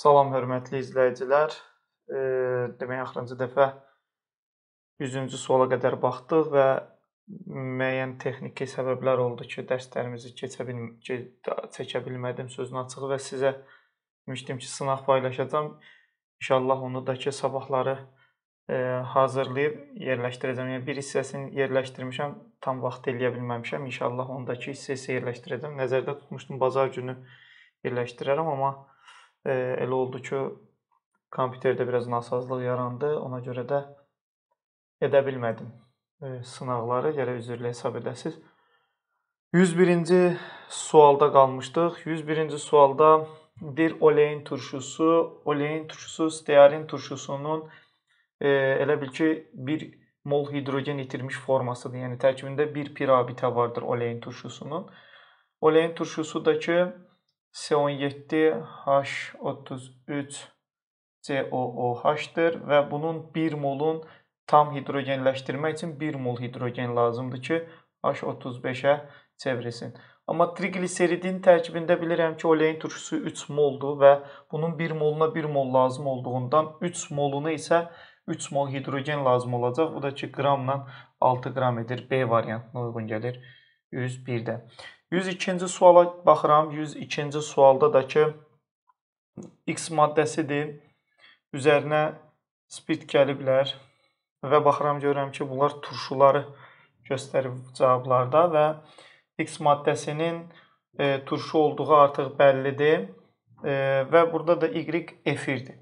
Salam hörmətli izləyicilər. E, demək axırıncı dəfə 100-cü suala qədər baxdıq və müəyyən texniki səbəblər oldu ki, dərslərimizi keçə bilm çəkə bilmədim sözün açığı və sizə demişdim ki, sınaq paylaşacağım. İnşallah onu da ki, sabahları e, hazırlayıb yerləşdirəcəm. Yəni bir hissəsini yerləşdirmişəm, tam vaxt eləyə bilməmişəm. İnşallah ondakı hissəsi yerləşdirəcəm. Nəzərdə tutmuşdum bazar günü yerləşdirərəm, amma e, elə oldu ki, kompüterdə biraz nasazlıq yarandı. Ona görə də edə bilmədim e, sınaqları, gərək üzrlə hesab edəsiz. 101-ci sualda qalmışdıq. 101-ci sualda bir oleyin turşusu, oleyin turşusu stearin turşusunun e, elə bil ki, bir mol hidrogen itirmiş formasıdır. Yəni tərkibində bir pirabitə vardır oleyin turşusunun. Oleyin turşusudakı C17H33COOH-dır və bunun 1 molun tam hidrogenləşdirmək üçün 1 mol hidrogen lazımdır ki, H35-ə çevrilsin. Amma trigliseridin tərkibində bilirəm ki, oleyin turşusu 3 moldur və bunun 1 moluna 1 mol lazım olduğundan 3 moluna isə 3 mol hidrogen lazım olacaq. Bu da ki, qramla 6 qram edir. B variantına uyğun gəlir 101-də. 102-ci suala baxıram. 102-ci sualda da ki X maddəsidir. Üzərinə spirт gəliblər və baxıram görürəm ki, bunlar turşuları göstərib cavablarda və X maddəsinin e, turşu olduğu artıq bəllidir e, və burada da Y efirdir.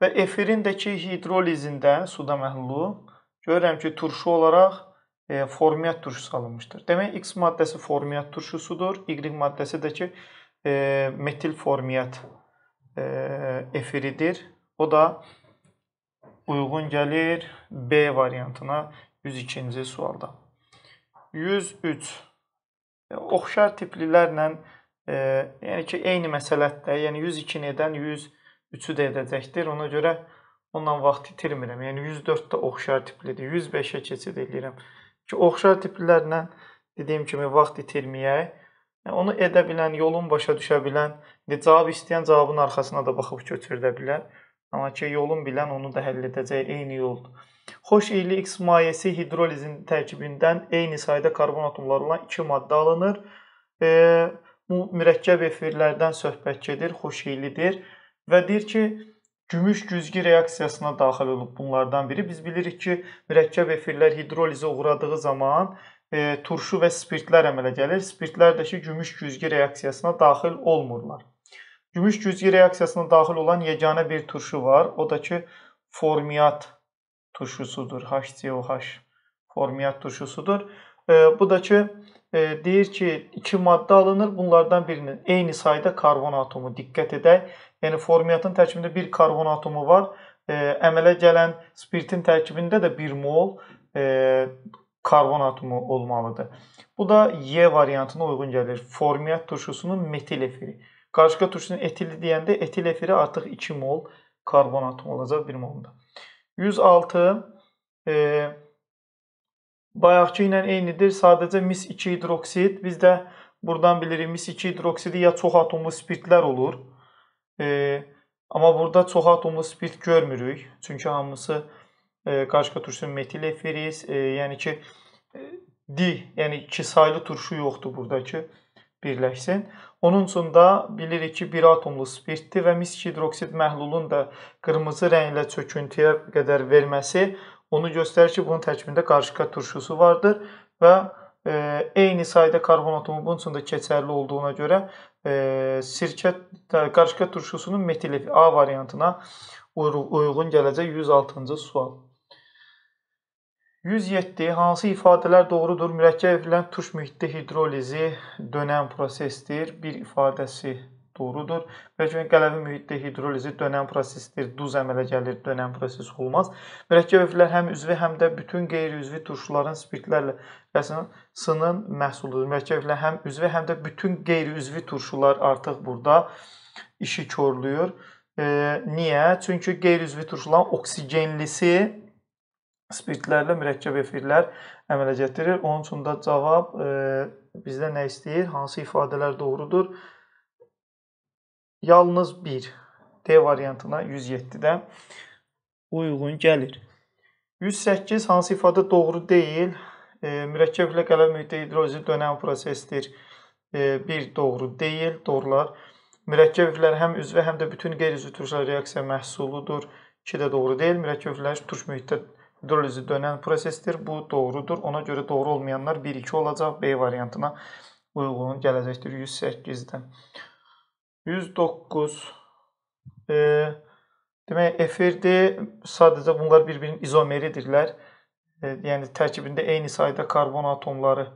Və efirin də ki hidrolizində suda məhlulu görürəm ki, turşu olaraq e, formiyyat turşusu alınmışdır. Demək X maddəsi formiyyat turşusudur, Y maddəsi də ki e, metil formiyyat e, efiridir. O da uyğun gəlir B variantına 102-ci sualda. 103 e, oxşar tiplilərlə e, yəni ki, eyni məsələdə, yəni 102-ni edən 103-ü də edəcəkdir. Ona görə ondan vaxt itirmirəm. Yəni 104 də oxşar tiplidir. 105-ə keçid edirəm ki, oxşar tiplərlə dediyim kimi vaxt itirməyək. Yəni, onu edə bilən, yolun başa düşə bilən, indi cavab istəyən cavabın arxasına da baxıb köçürdə bilər. Amma ki, yolun bilən onu da həll edəcək, eyni yoldur. Xoş iyli X mayesi hidrolizin tərkibindən eyni sayda karbon atomları olan iki maddə alınır. E, mürəkkəb efirlərdən söhbət gedir, xoş iylidir və deyir ki, gümüş cüzgi reaksiyasına daxil olub bunlardan biri. Biz bilirik ki, mürəkkəb efirlər hidrolizə uğradığı zaman e, turşu və spirtlər əmələ gəlir. Spirtlər də ki, gümüş cüzgi reaksiyasına daxil olmurlar. Gümüş cüzgi reaksiyasına daxil olan yeganə bir turşu var. O da ki, formiat turşusudur. HCOH formiat turşusudur. E, bu da ki, e, deyir ki, iki maddə alınır. Bunlardan birinin eyni sayda karbon atomu. Diqqət edək, Yəni formiatın tərkibində bir karbon atomu var. E, əmələ gələn spirtin tərkibində də 1 mol e, karbon atomu olmalıdır. Bu da Y variantına uyğun gəlir. Formiat turşusunun metil efiri. Qarışqa turşusunun etili deyəndə etil efiri artıq 2 mol karbon atomu olacaq 1 molda. 106 e, bayaqki ilə eynidir. Sadəcə mis 2 hidroksid. Biz də buradan bilirik mis 2 hidroksidi ya çox atomlu spirtlər olur E, amma burada çox atomlu spirt görmürük. Çünki hamısı e, qarışqa turşusu metil efiriz. E, yəni ki e, di, yəni iki saylı turşu yoxdur buradakı birləşsin. Onun üçün də bilirik ki, bir atomlu spirtdir və misk hidroksid məhlulun da qırmızı rənglə çöküntüyə qədər verməsi onu göstərir ki, bunun tərkibində qarışqa turşusu vardır və e, eyni sayda karbon atomu bunun üçün də keçərli olduğuna görə e, sirkə qarışqa turşusunun metil A variantına uyğun gələcək 106-cı sual. 107 hansı ifadələr doğrudur? Mürəkkəb evlilən turş mühitdə hidrolizi dönən prosesdir. Bir ifadəsi doğrudur. Mürəkkəbin qələvi mühitdə hidrolizi dönən prosesdir. Duz əmələ gəlir, dönən proses olmaz. Mürəkkəb övlər həm üzvi, həm də bütün qeyri-üzvi turşuların spirtlərlə rəsinin məhsuludur. Mürəkkəb övlər həm üzvi, həm də bütün qeyri-üzvi turşular artıq burada işi körlüyür. E, niyə? Çünki qeyri-üzvi turşuların oksigenlisi spirtlərlə mürəkkəb efirlər əmələ gətirir. Onun üçün də cavab e, bizdə nə istəyir? Hansı ifadələr doğrudur? Yalnız 1 D variantına 107-də uyğun gəlir. 108 hansı ifadə doğru deyil? E, mürəkkəblə qələm mühitdə hidrozi dönən prosesdir. E, bir doğru deyil. Doğrular mürəkkəb üzvlər həm üzvə, həm də bütün qeyri-üzvü turşlar reaksiya məhsuludur. 2 də doğru deyil. Mürəkkəb üzvlər turş mühitdə hidrolizi dönən prosesdir. Bu doğrudur. Ona görə doğru olmayanlar 1-2 olacaq. B variantına uyğun gələcəkdir 108-də. 109 e, demək efirdi sadəcə bunlar bir-birinin izomeridirlər. E, yəni tərkibində eyni sayda karbon atomları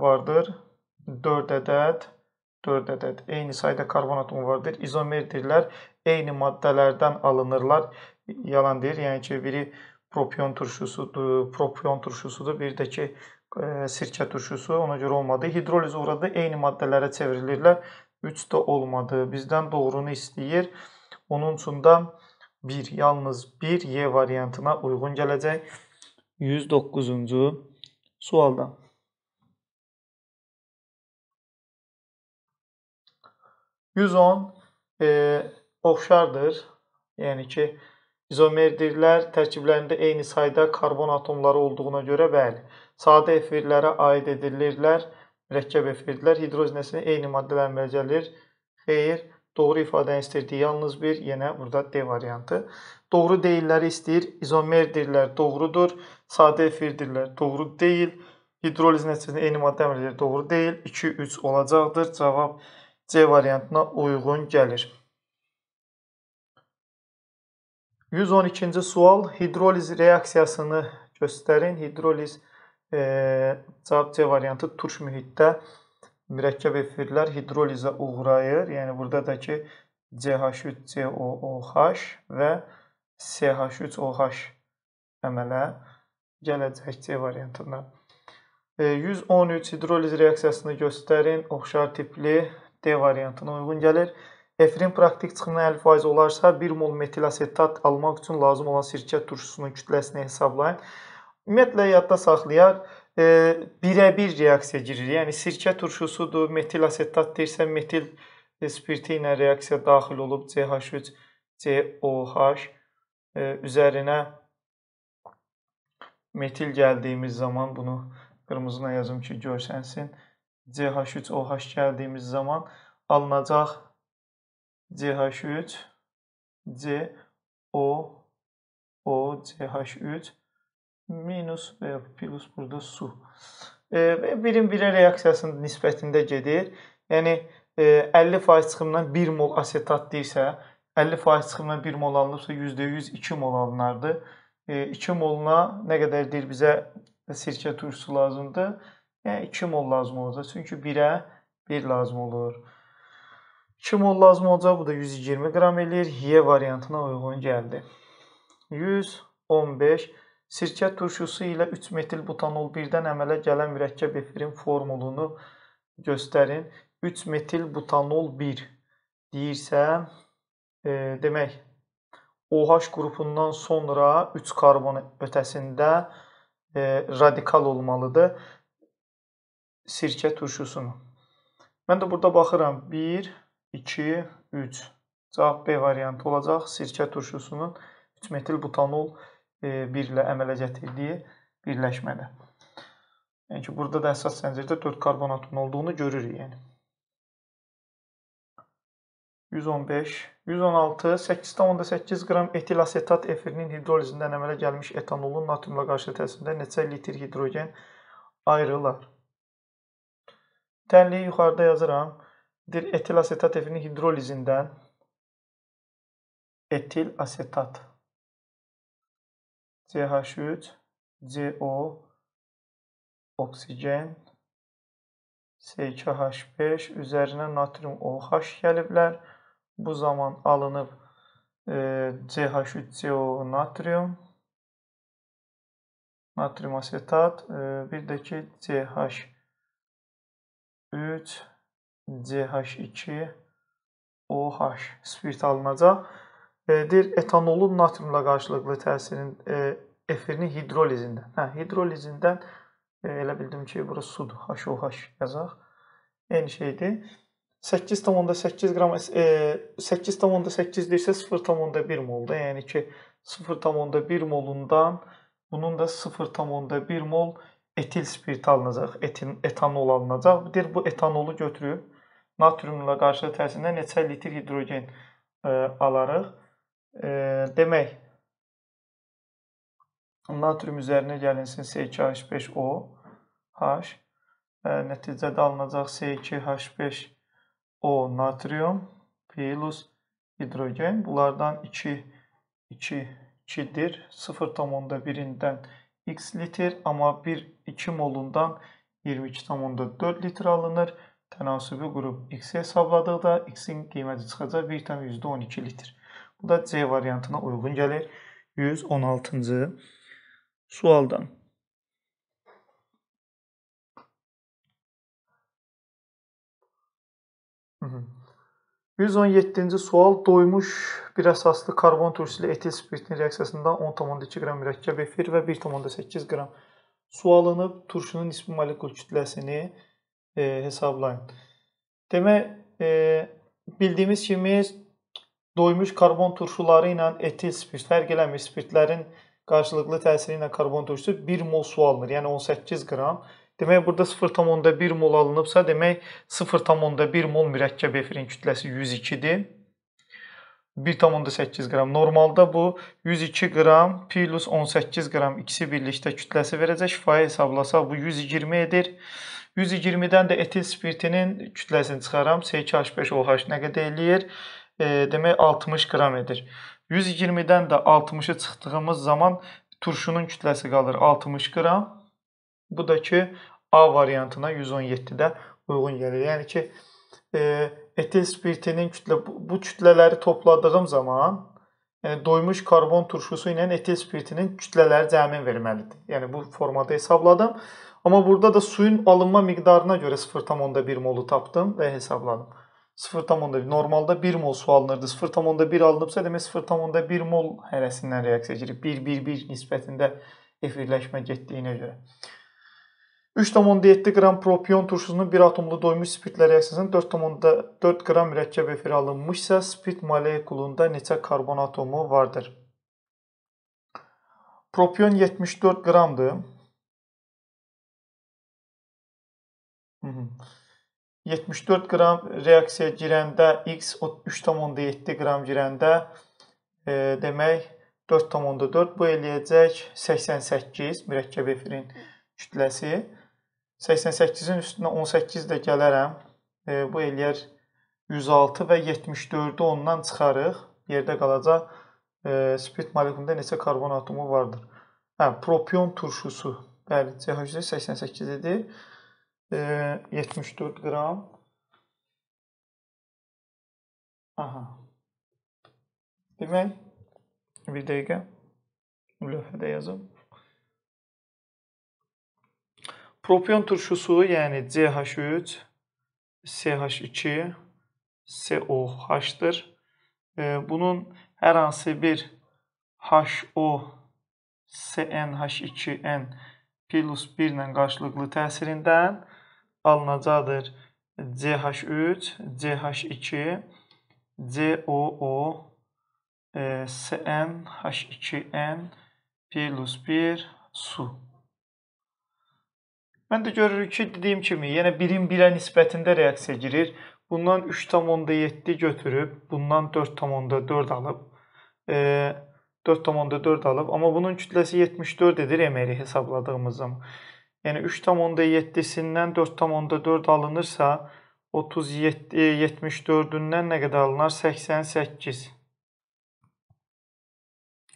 vardır. 4 ədəd 4 ədəd eyni sayda karbon atomu vardır. İzomerdirlər. Eyni maddələrdən alınırlar. Yalan deyir. Yəni ki, biri propion turşusudur, propion turşusudur, bir də ki, e, sirkə turşusu. Ona görə olmadı. Hidrolizə uğradı, eyni maddələrə çevrilirlər 3 də olmadı. Bizdən doğrunu istəyir. Onun üçün də 1, yalnız 1 Y variantına uyğun gələcək. 109-cu sualda. Yüz on e, oxşardır. Yəni ki, izomerdirlər tərkiblərində eyni sayda karbon atomları olduğuna görə bəli, sadə efirlərə aid edilirlər mürəkkəb efirlər hidrogenəsinin eyni maddələr müəyyən gəlir. Xeyr, doğru ifadəni istəyirdi. Yalnız bir yenə burada D variantı. Doğru deyilləri istəyir. İzomerdirlər doğrudur. Sadə efirdirlər doğru deyil. Hidroliz nəticəsində eyni maddə əmrləri doğru deyil. 2 3 olacaqdır. Cavab C variantına uyğun gəlir. 112-ci sual hidroliz reaksiyasını göstərin. Hidroliz reaksiyası E, cavab C variantı turş mühitdə mürəkkəb efirlər hidrolizə uğrayır. Yəni burada da ki CH3COOH və CH3OH əmələ gələcək C variantında. E, 113 hidroliz reaksiyasını göstərin. Oxşar tipli D variantına uyğun gəlir. Efirin praktik çıxımı 50% olarsa 1 mol metil asetat almaq üçün lazım olan sirkə turşusunun kütləsini hesablayın. Ümumiyyətlə yadda saxlayaq, e, birəbir reaksiya girir. Yəni sirkə turşusudur, metil asetat deyirsə, metil e, spirti ilə reaksiya daxil olub CH3 COH e, üzərinə metil gəldiyimiz zaman bunu qırmızına yazım ki, görsənsin. CH3OH gəldiyimiz zaman alınacaq CH3 COO CH3 minus və e, yox, plus burada su. E, birin birə reaksiyasının nisbətində gedir. Yəni e, 50% çıxımdan 1 mol asetat deyirsə, 50% çıxımdan 1 mol alınıbsa %100 2 mol alınardı. E, 2 moluna nə qədər deyir bizə sirkə turşusu lazımdır? Yəni e, 2 mol lazım olacaq. Çünki 1-ə 1 lazım olur. 2 mol lazım olacaq. Bu da 120 qram eləyir. Y variantına uyğun gəldi. 115 Sirkə turşusu ilə 3 metil butanol birdən əmələ gələn mürəkkəb efirin formulunu göstərin. 3 metil butanol 1 deyirsə, e, demək OH qrupundan sonra 3 karbon ötəsində e, radikal olmalıdır sirkə turşusunu. Mən də burada baxıram. 1, 2, 3. Cavab B variantı olacaq. Sirkə turşusunun 3 metil butanol 1. E, birlə əmələ gətirdiyi birləşmədə. Yəni ki, burada da əsas zəncirdə 4 karbonatın olduğunu görürük, yəni. 115, 116, 8,8 qram etil asetat efirinin hidrolizindən əmələ gəlmiş etanolun natriumla qarşı təsirində neçə litr hidrogen ayrılar? Tənliyi yuxarıda yazıram. Etil asetat efirinin hidrolizindən etil asetat CH3, CO, oksigen, S2H5, üzərinə natrium OH gəliblər. Bu zaman alınıb e, CH3CO natrium, natrium asetat, e, bir də ki CH3, CH2, OH spirt alınacaq. E, deyir etanolun natriumla qarşılıqlı təsirinin e, efirini hidrolizindən. Hə, hidrolizindən e, elə bildim ki, bura sudur, HOH yazaq. Eyni şeydir. 8.8 qram e, 8.8 deyirsə 0.1 mol da, yəni ki 0.1 molundan bunun da 0.1 mol etil spirt alınacaq, etin, etanol alınacaq. Deyir bu etanolu götürüb natriumla qarşı təsirindən neçə litr hidrogen e, alarıq? E, demək, natrium üzərinə gəlinsin C2H5O, H. E, nəticədə alınacaq C2H5O natrium plus hidrogen. Bunlardan 2, 2, 2-dir. 0,1-dən x litr, amma 1, 2 molundan 22,4 litr alınır. Tənasübi qrup x hesabladıqda x-in qiyməti çıxacaq 1,12 litr. Bu da C variantına uyğun gəlir. 116-cı sualdan. Hı -hı. 117-ci sual doymuş bir əsaslı karbon turşu ilə etil spirtinin reaksiyasında 10,2 qram mürəkkəb efir və 1,8 qram su alınıb turşunun nisbi molekul kütləsini e, hesablayın. Demək, e, bildiyimiz kimi doymuş karbon turşuları ilə etil spirt, fərqlənmiş spirtlərin qarşılıqlı təsiri ilə karbon turşusu 1 mol su alınır. Yəni 18 qram. Demək burada 0.1 mol alınıbsa, demək 0.1 mol mürəkkəb efirin kütləsi 102-dir. 1.8 qram. Normalda bu 102 qram plus 18 qram ikisi birlikdə kütləsi verəcək. Fayə hesablasaq bu 120 edir. 120-dən də etil spirtinin kütləsini çıxaram. C2H5OH nə qədər eləyir? e, demək 60 qram edir. 120-dən də 60-ı çıxdığımız zaman turşunun kütləsi qalır 60 qram. Bu da ki A variantına 117-də uyğun gəlir. Yəni ki e, etil spirtinin kütlə bu kütlələri topladığım zaman yəni doymuş karbon turşusu ilə etil spirtinin kütlələri cəmin verməlidir. Yəni bu formada hesabladım. Amma burada da suyun alınma miqdarına görə 0.1 molu tapdım və hesabladım. 0,1 normalda 1 mol su alınırdı. 0,1 alınıbsa demək 0,1 mol hərəsindən reaksiya girib. 1-1-1 nisbətində efirləşmə getdiyinə görə. 3,7 qram propion turşusunun bir atomlu doymuş spirtlə reaksiyasının 4,4 qram mürəkkəb efir alınmışsa, spirt molekulunda neçə karbon atomu vardır? Propion 74 qramdır. Hı -hı. 74 qram reaksiya girəndə X 3,7 qram girəndə e, demək 4,4 bu eləyəcək 88 mürəkkəb efirin kütləsi. 88-in üstünə 18 də gələrəm. E, bu eləyər 106 və 74-ü ondan çıxarıq. Yerdə qalacaq e, spirt molekulunda neçə karbon atomu vardır? Hə, propion turşusu. Bəli, CH388 idi e, 74 qram. Aha. Demək, bir dəqiqə lövhədə yazım. Propion turşusu, yəni CH3, CH2, COH-dır. Bunun hər hansı bir HO, CnH2n plus 1 ilə qarşılıqlı təsirindən alınacaqdır CH3, CH2, COO, e, SN, H2N, plus 1, su. Mən də görürük ki, dediyim kimi, yenə 1-in 1-ə nisbətində reaksiya girir. Bundan 3,7 götürüb, bundan 4,4 alıb. E, 4,4 alıb, amma bunun kütləsi 74 edir MR hesabladığımız zaman yəni 3,7-sindən 4,4 alınırsa, 37, 74-dən nə qədər alınar? 88.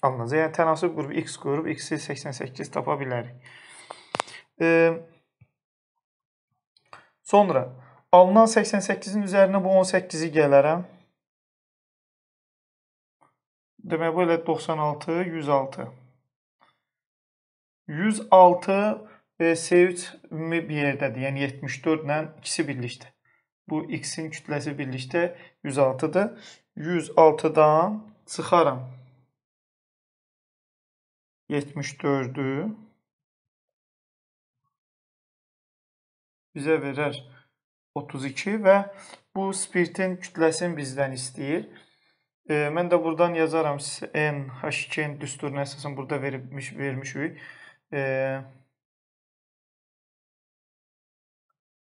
Alınacaq. Yəni, tənasib qrup x qrup x-i 88 tapa bilərik. E, sonra, alınan 88-in üzərinə bu 18-i gələrəm. Demək, bu elə 96, 106. 106 E, C3 bir yerdədir. Yəni 74 ilə ikisi birlikdə. Bu x-in kütləsi birlikdə 106-dır. 106-dan çıxaram. 74-ü bizə verər 32 və bu spiritin kütləsini bizdən istəyir. E, mən də buradan yazaram n h2n düsturuna əsasən burada vermiş vermişik. E,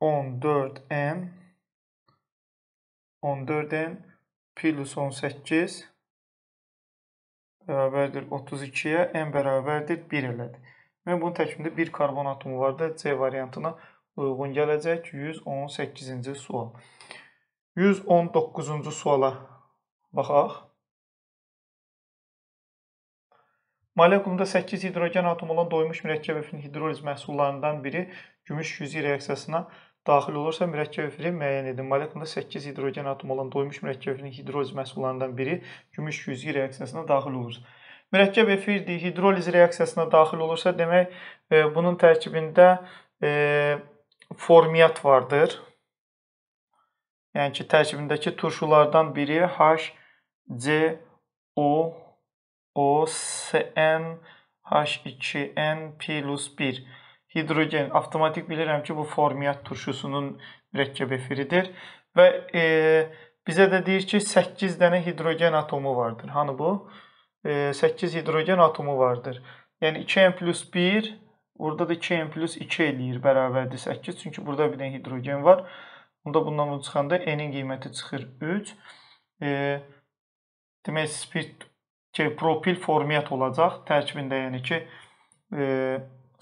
14n 14n plus 18 bərabərdir 32-yə, n bərabərdir 1 elədir. Mən bunun tərkibində bir karbon atomu var da C variantına uyğun gələcək 118-ci sual. 119-cu suala baxaq. Molekulunda 8 hidrogen atom olan doymuş mürəkkəb üfün hidroliz məhsullarından biri gümüş yüzeyi reaksiyasına daxil olursa mürəkkəb üfürü müəyyən edin. Molekulunda 8 hidrogen atom olan doymuş mürəkkəb üfünün hidroliz məhsullarından biri gümüş yüzeyi reaksiyasına daxil olur. Mürəkkəb efir dihidroliz reaksiyasına daxil olursa, demək e, bunun tərkibində e, formiyat vardır. Yəni ki, tərkibindəki turşulardan biri HCO OSN H2N P+1 hidrogen avtomatik bilirəm ki, bu formiyyat turşusunun mürəkkəb efiridir və e, bizə də deyir ki, 8 dənə hidrogen atomu vardır. Hanı bu? E, 8 hidrogen atomu vardır. Yəni 2n+1 burada da 2n+2 eləyir bərabərdir 8 çünki burada bir dənə hidrogen var. Onda bundan bunu çıxanda n-in qiyməti çıxır 3. E, demək spirt ki, propil formiyyət olacaq tərkibində, yəni ki, e,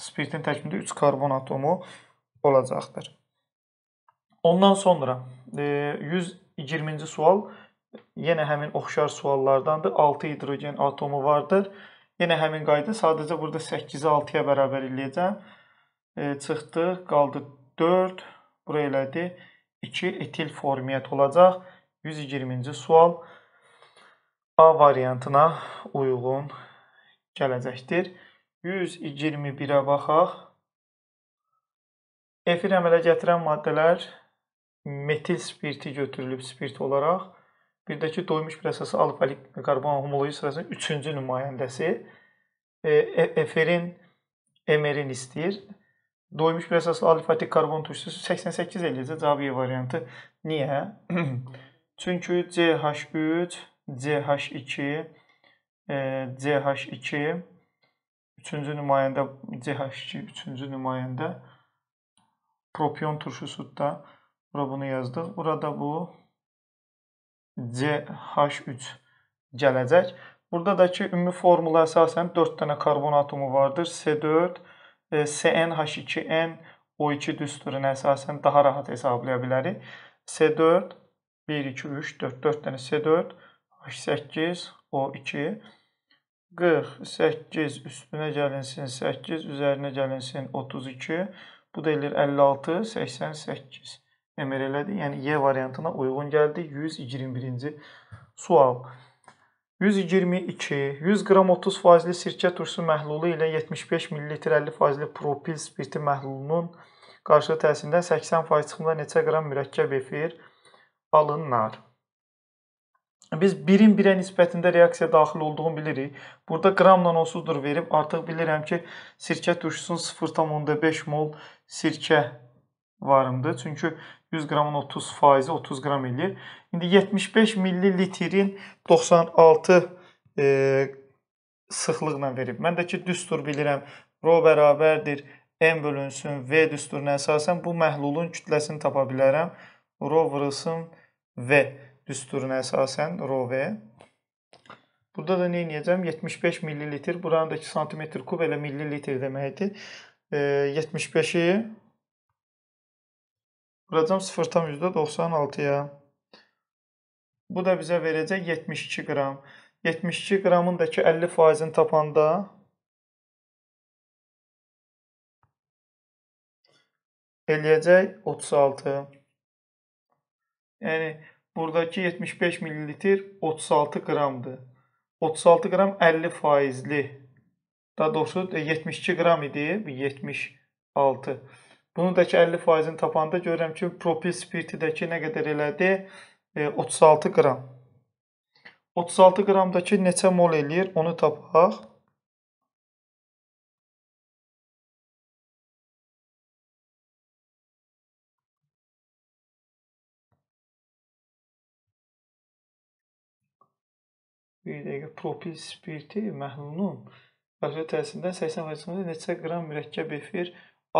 spirtin tərkibində 3 karbon atomu olacaqdır. Ondan sonra e, 120-ci sual yenə həmin oxşar suallardandır. 6 hidrogen atomu vardır. Yenə həmin qayda, sadəcə burada 8-i 6-ya bərabər eləyəcəm. E, çıxdı, qaldı 4, bura elədi 2 etil formiyyət olacaq. 120-ci sual. A variantına uyğun gələcəkdir. 121-ə baxaq. Efir əmələ gətirən maddələr metil spirti götürülüb spirt olaraq. Birdəki doymuş bir əsası alfalik karbon homoloji sırasının 3-cü nümayəndəsi. E, e eferin emerin istəyir. Doymuş bir əsaslı alfatik karbon turşusu 88 eləyəcə cavab E variantı. Niyə? Çünki CH3 CH2, e, CH2 üçüncü nümayəndə CH2 üçüncü nümayəndə propion turşusudda bura bunu yazdıq. Burada bu CH3 gələcək. Burada da ki, ümumi formula əsasən 4 dənə karbon atomu vardır. C4, CnH2n, e, O2 düsturuna əsasən daha rahat hesablaya bilərik. C4, 1, 2, 3, 4, 4 dənə C4, 8, O2. 48 üstünə gəlinsin 8, üzərinə gəlinsin 32. Bu da eləyir 56, 88. Əmr elədi. Yəni Y variantına uyğun gəldi. 121-ci sual. 122, 100 qram 30 faizli sirkə turşu məhlulu ilə 75 ml 50 faizli propil spirti məhlulunun qarşı təsirindən 80% çıxımda neçə qram mürəkkəb efir alınır? Yəni biz 1-in 1-ə nisbətində reaksiya daxil olduğunu bilirik. Burada qramla onsuzdur verib. Artıq bilirəm ki, sirkə turşusunun 0,5 mol sirkə varımdır. Çünki 100 qramın 30 faizi 30 qram eləyir. İndi 75 millilitrin 96 e, sıxlıqla verib. Mən də ki, düstur bilirəm. Rho bərabərdir. M bölünsün. V düsturuna əsasən bu məhlulun kütləsini tapa bilərəm. Rho vırılsın V düsturuna əsasən ρV. Burada da nə edəcəm? 75 millilitr. Buranın da 2 santimetr kub elə millilitr deməkdir. E, 75-i vuracam 0,96-ya. Bu da bizə verəcək 72 qram. 72 qramın da ki 50%-ni tapanda eləyəcək 36. Yəni Buradakı 75 ml 36 qramdır. 36 qram 50 faizli. Daha doğrusu 72 e, qram idi. 76. Bunu da ki 50 faizini tapanda görürəm ki, propil spiritidəki nə qədər elədi? E, 36 qram. 36 qramdakı neçə mol eləyir? Onu tapaq. bir dəqiqə propil spirti məhlulunun bakteriya təsirindən 80% neçə qram mürəkkəb efir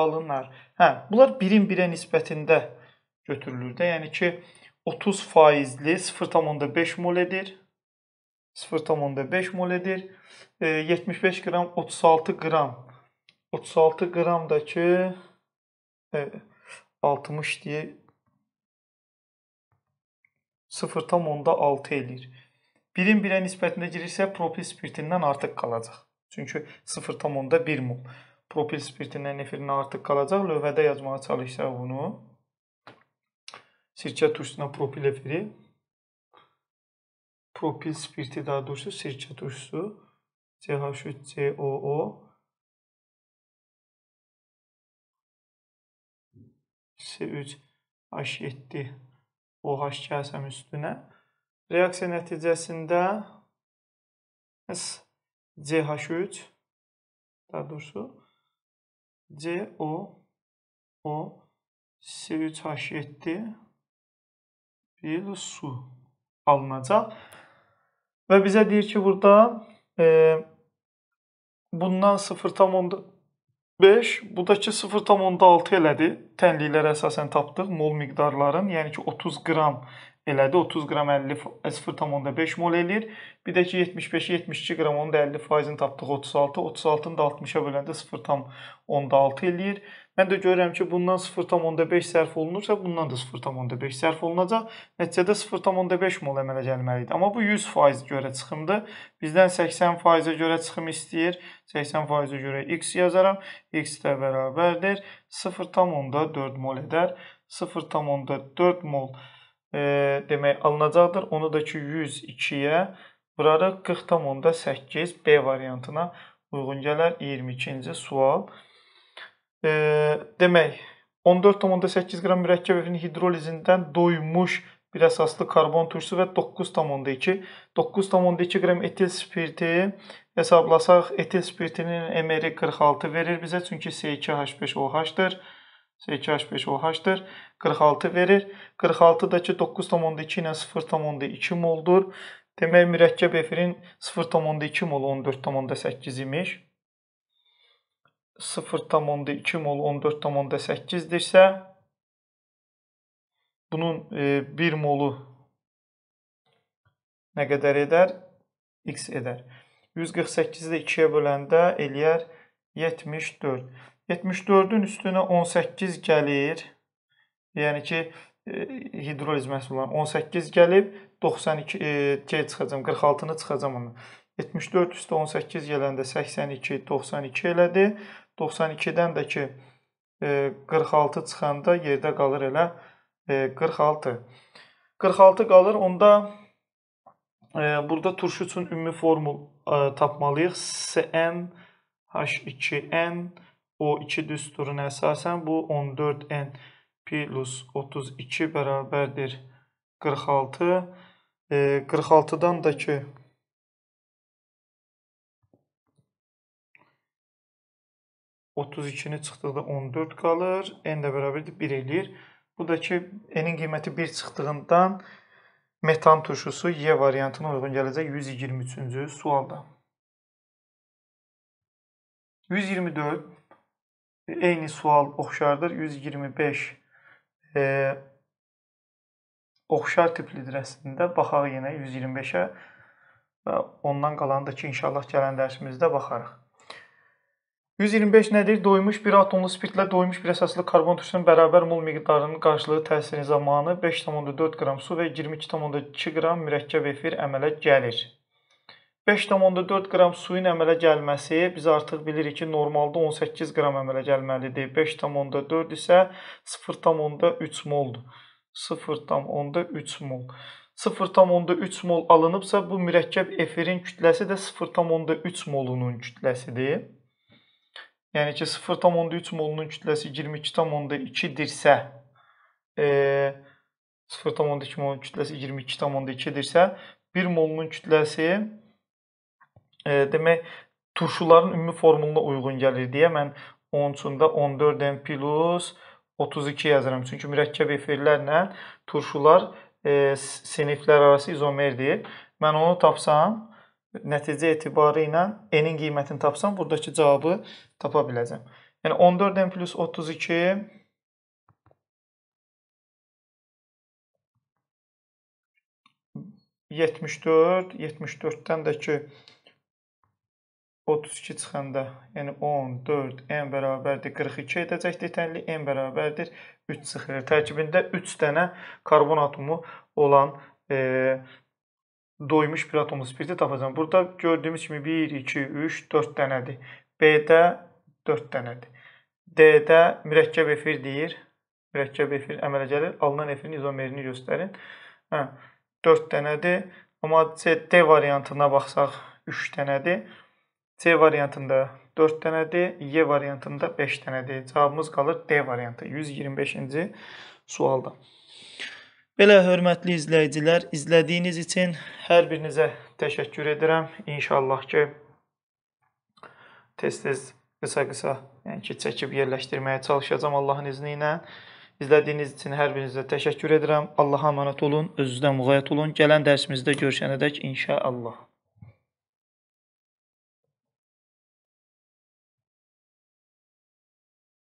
alınar. Hə, bunlar birin birə nisbətində götürülür də. Yəni ki 30 faizli 0,5 mol edir. 0,5 mol edir. E, 75 qram 36 qram. 36 qramdakı e, 60 deyə 0,6 eləyir. 1-in 1-ə nisbətində girirsə propil spirtindən artıq qalacaq. Çünki 0.1 mol propil spirtindən nefrindən artıq qalacaq. Lövhədə yazmağa çalışsaq bunu. Sirkə turşusuna propil efiri. Propil spirti daha doğrusu sirkə turşusu. CH3COO C3H7 OH gəlsəm üstünə Reaksiya nəticəsində CH3 daha doğrusu CO O C3H7 bir su alınacaq. Və bizə deyir ki, burada e, bundan 0,4 5 buradakı 0,6 elədi. Tənliklərə əsasən tapdıq mol miqdarların, yəni ki 30 qram elədi. 30 qram 50 0,5 e, mol eləyir. Bir də ki 75-i 72 qram onun da 50 faizini tapdıq 36. 36-nı da 60-a böləndə 0,6 eləyir. Mən də görürəm ki, bundan 0.5 sərf olunursa, bundan da 0.5 sərf olunacaq. Nəticədə 0.5 mol əmələ gəlməli idi. Amma bu 100% görə çıxımdır. Bizdən 80%-ə görə çıxım istəyir. 80%-ə görə x yazaram. x də bərabərdir 0.4 mol edər. 0.4 mol e, demək alınacaqdır. Onu da ki 102-yə vurarıq 40.8 B variantına uyğun gələr 22-ci sual e, demək 14,8 qram mürəkkəb evin hidrolizindən doymuş bir əsaslı karbon turşusu və 9,2 9,2 qram etil spirti hesablasaq etil spirtinin MR 46 verir bizə çünki C2H5OH-dır. C2H5OH-dır. 46 verir. 46-dakı 9,2 ilə 0,2 moldur. Demək mürəkkəb efirin 0,2 mol 14,8 imiş. 0,2 mol 14,8-dirsə, bunun 1 e, molu nə qədər edər? X edər. 148-i də 2-yə böləndə eləyər 74. 74-ün üstünə 18 gəlir. Yəni ki, e, hidroliz məhsulundan 18 gəlib, 92 e, çıxacam, 46-nı çıxacam ondan. 74 üstə 18 gələndə 82, 92 elədi. 92-dən də ki 46 e, çıxanda yerdə qalır elə 46. E, 46 qalır. Onda e, burada turşu üçün ümumi formul tapmalıyıq. SN H2N O2 düsturuna əsasən bu 14N plus 32 bərabərdir 46. 46-dan da ki 32-ni çıxdıqda 14 qalır. N də bərabərdir 1 eləyir. Bu da ki, N-in qiyməti 1 çıxdığından metan turşusu Y variantına uyğun gələcək 123-cü sualda. 124 eyni sual oxşardır. 125 e, oxşar tiplidir əslində. Baxaq yenə 125-ə və ondan qalanı da ki, inşallah gələn dərsimizdə baxarıq. 125 nədir? Doymuş bir atomlu spirtlə doymuş bir əsaslı karbon turşunun bərabər mol miqdarının qarşılığı təsiri zamanı 5,4 qram su və 22,2 qram mürəkkəb efir əmələ gəlir. 5,4 qram suyun əmələ gəlməsi biz artıq bilirik ki, normalda 18 qram əmələ gəlməlidir. 5,4 isə 0,3 moldur. 0,3 mol. 0,3 mol alınıbsa bu mürəkkəb efirin kütləsi də 0,3 molunun kütləsidir yəni ki 0.3 molunun kütləsi 22.2-dirsə, e, 0.2 molun kütləsi 22.2-dirsə, 1 molunun kütləsi e, demək turşuların ümumi formuluna uyğun gəlir deyə mən onun üçün də 14n plus 32 yazıram. Çünki mürəkkəb efirlərlə turşular e, siniflər arası izomerdir. Mən onu tapsam, nəticə etibarı ilə n-in qiymətini tapsam, buradakı cavabı tapa biləcəm. Yəni 14n plus 32 74, 74-dən də ki 32 çıxanda, yəni 14 n bərabərdir 42 edəcəkdir tənli n bərabərdir 3 çıxır. Tərkibində 3 dənə karbon atomu olan e, doymuş bir atomuz birdə tapacağam. Burada gördüyümüz kimi 1 2 3 4 dənədir. B-də 4 dənədir. D-də mürəkkəb efir deyir. Mürəkkəb efir əmələ gəlir. Alınan efirin izomerini göstərin. Hə, 4 dənədir. Amma C, D variantına baxsaq 3 dənədir. C variantında 4 dənədir. Y variantında 5 dənədir. Cavabımız qalır D variantı. 125-ci sualda. Belə hörmətli izləyicilər, izlədiyiniz üçün hər birinizə təşəkkür edirəm. İnşallah ki, tez-tez qısa-qısa yəni ki, çəkib yerləşdirməyə çalışacağam Allahın izni ilə. İzlədiyiniz üçün hər birinizə təşəkkür edirəm. Allaha əmanət olun, özünüzə müğayət olun. Gələn dərsimizdə görüşənədək inşallah.